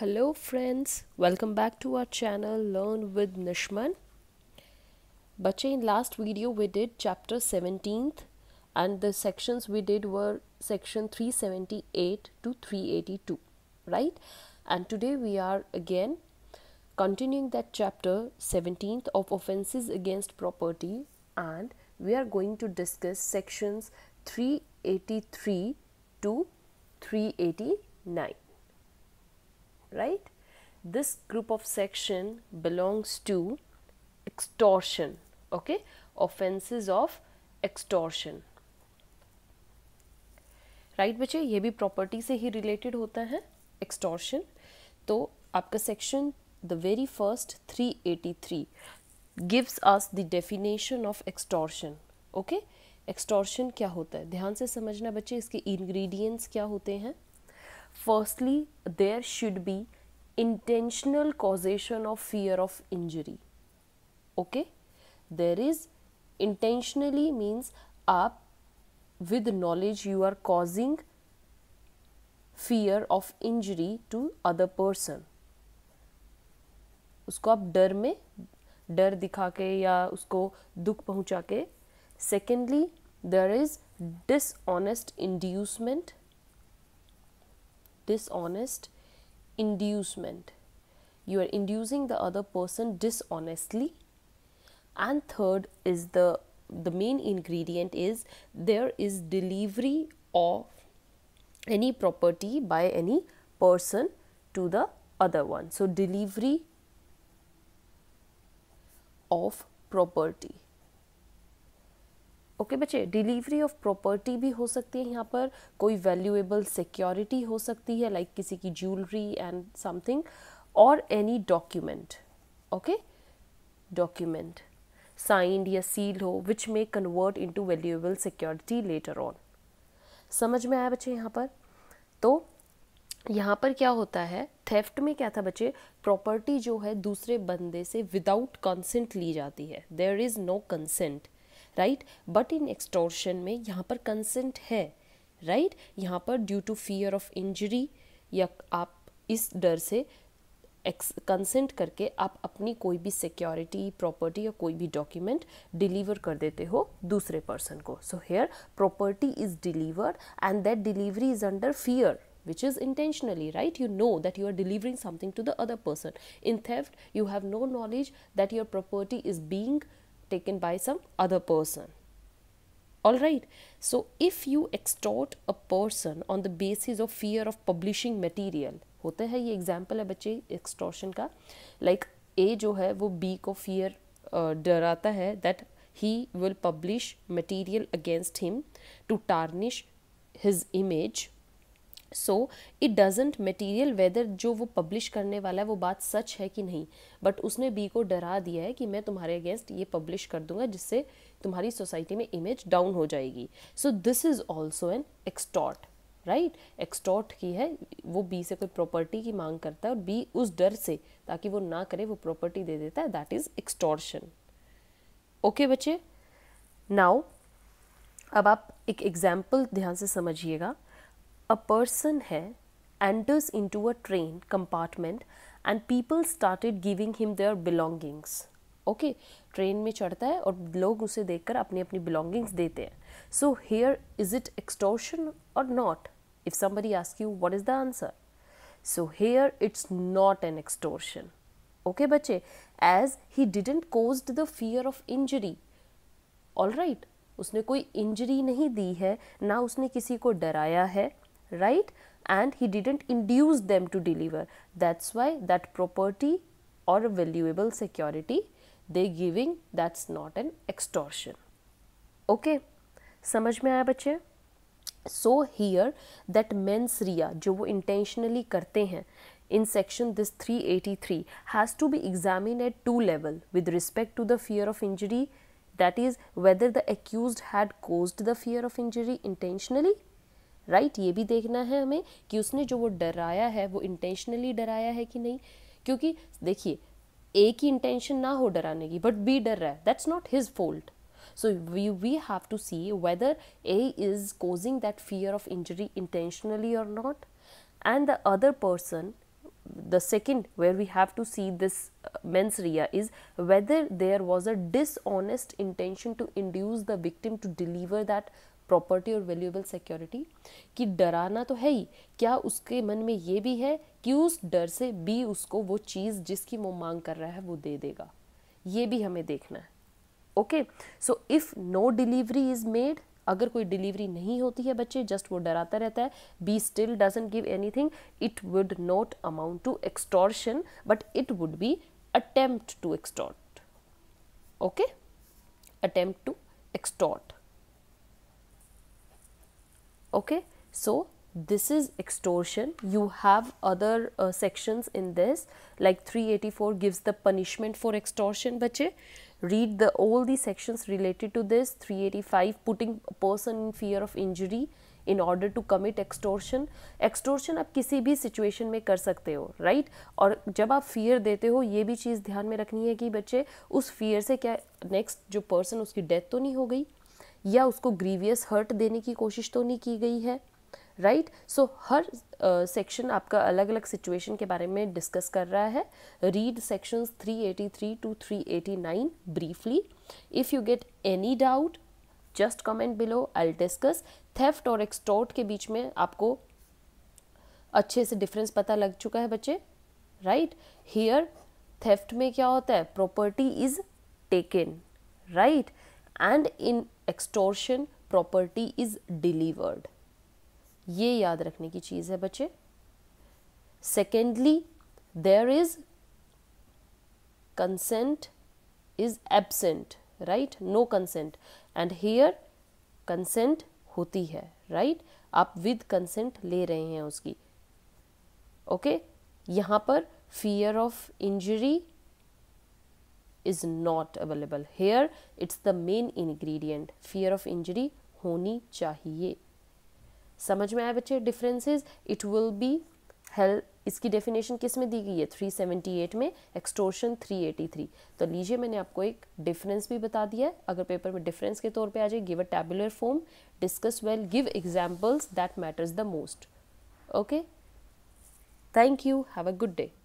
Hello friends, welcome back to our channel Learn with Nishman. Bache in last video we did chapter 17th and the sections we did were section 378 to 382, right? And today we are again continuing that chapter 17th of offenses against property and we are going to discuss sections 383 to 389 right this group of section belongs to extortion okay offenses of extortion right बच्चे ये भी property से ही related होता है extortion तो आपका section the very first 383 gives us the definition of extortion okay extortion क्या होता है ध्यान से समझना बच्चे इसके इंग्रेडिएंट्स क्या होते हैं Firstly, there should be intentional causation of fear of injury. Okay? There is intentionally means आप with knowledge you are causing fear of injury to other person. उसको आप डर में डर दिखा के या उसको दुख पहुंचा के secondly there is dishonest inducement dishonest inducement you are inducing the other person dishonestly and third is the the main ingredient is there is delivery of any property by any person to the other one so delivery of property okay okay, बच्चे delivery of property भी हो सकती है यहाँ पर कोई valuable security हो सकती है लाइक like किसी की ज्वेलरी एंड समथिंग और any document okay document signed या सील हो which may convert into valuable security letter on समझ में आया बच्चे यहाँ पर तो यहाँ पर क्या होता है थेफ्ट में क्या था बच्चे प्रॉपर्टी जो है दूसरे बंदे से विदाउट कंसेंट ली जाती है there is no consent right but in extortion में यहाँ पर कंसेंट है राइट right? यहाँ पर due to fear of injury या आप इस डर से कंसेंट करके आप अपनी कोई भी सिक्योरिटी प्रॉपर्टी या कोई भी डॉक्यूमेंट डिलीवर कर देते हो दूसरे पर्सन को so here property is deliver and that delivery is under fear which is intentionally right you know that you are delivering something to the other person in theft you have no knowledge that your property is being taken by some other person all right so if you extort a person on the basis of fear of publishing material होता है ये example है बच्चे extortion का like, A जो है वो B को fear डराता है that he will publish material against him to tarnish his image so it doesn't material whether जो वो पब्लिश करने वाला है वो बात सच है कि नहीं बट उसने बी को डरा दिया है कि मैं तुम्हारे अगेंस्ट ये पब्लिश कर दूंगा जिससे तुम्हारी सोसाइटी में इमेज डाउन हो जाएगी so this is also an extort right extort की है वो बी से कोई प्रॉपर्टी की मांग करता है और बी उस डर से ताकि वो ना करे वो प्रॉपर्टी दे देता है दैट इज़ एक्सटॉर्शन ओके बच्चे नाउ अब आप एक एग्जाम्पल ध्यान से समझिएगा A person hai enters into a train compartment and people started giving him their belongings. Okay train में चढ़ता है और लोग उसे देखकर अपनी अपनी बिलोंगिंग्स देते हैं so here is it extortion और not if somebody ask you what is the answer so here it's not an extortion okay बच्चे as he didn't caused the fear of injury all right उसने कोई injury नहीं दी है ना उसने किसी को डराया है right and he didn't induce them to deliver that's why that property or valuable security they giving that's not an extortion okay समझ में आया बच्चे so here that mens rea जो वो इंटेंशनली करते हैं in section this 383 has to be examined at two level with respect to the fear of injury that is whether the accused had caused the fear of injury intentionally right right? ये भी देखना है हमें कि उसने जो वो डराया है वो इंटेंशनली डराया है कि नहीं क्योंकि देखिए ए की इंटेंशन ना हो डराने की बट बी डर रहा है that's not his fault so we we have to see whether A is causing that fear of injury intentionally और not and the other person the second where we have to see this mens rea is whether there was a dishonest intention to induce the victim to deliver that property और valuable security कि डराना तो है ही क्या उसके मन में ये भी है कि उस डर से बी उसको वो चीज़ जिसकी वो मांग कर रहा है वो दे देगा ये भी हमें देखना है okay so if no delivery is made अगर कोई डिलीवरी नहीं होती है बच्चे जस्ट वो डराता रहता है B still doesn't give anything it would not amount to extortion but it would be attempt to extort okay attempt to extort okay so this is extortion you have other uh, sections in this like 384 gives the punishment for extortion bache read the all the sections related to this 385 putting a person in fear of injury in order to commit extortion extortion आप किसी भी situation में कर सकते हो right right? और जब आप फियर देते हो ये भी चीज़ ध्यान में रखनी है कि बच्चे उस फियर से क्या नेक्स्ट जो पर्सन उसकी डेथ तो नहीं हो गई या उसको ग्रीवियस हर्ट देने की कोशिश तो नहीं की गई है राइट right? सो so, हर सेक्शन uh, आपका अलग अलग सिचुएशन के बारे में डिस्कस कर रहा है read sections 383 to 389 briefly if you get any doubt just comment below I discuss theft और एक्सटोर्ट के बीच में आपको अच्छे से डिफरेंस पता लग चुका है बच्चे राइट हियर थेफ्ट में क्या होता है property is taken right and in extortion property is delivered ये याद रखने की चीज है बच्चे secondly there is consent is absent right no consent and here consent होती है राइट right? आप विद कंसेंट ले रहे हैं उसकी ओके okay? यहां पर fear of injury is not available here it's the main ingredient fear of injury होनी चाहिए समझ में आए बच्चे differences it will be help इसकी डेफिनेशन किस में दी गई है 378 में एक्सटोर्शन 383 तो लीजिए मैंने आपको एक डिफरेंस भी बता दिया है अगर पेपर में डिफरेंस के तौर पे आ जाए give a tabular form discuss well give examples that matters the most okay thank you have a good day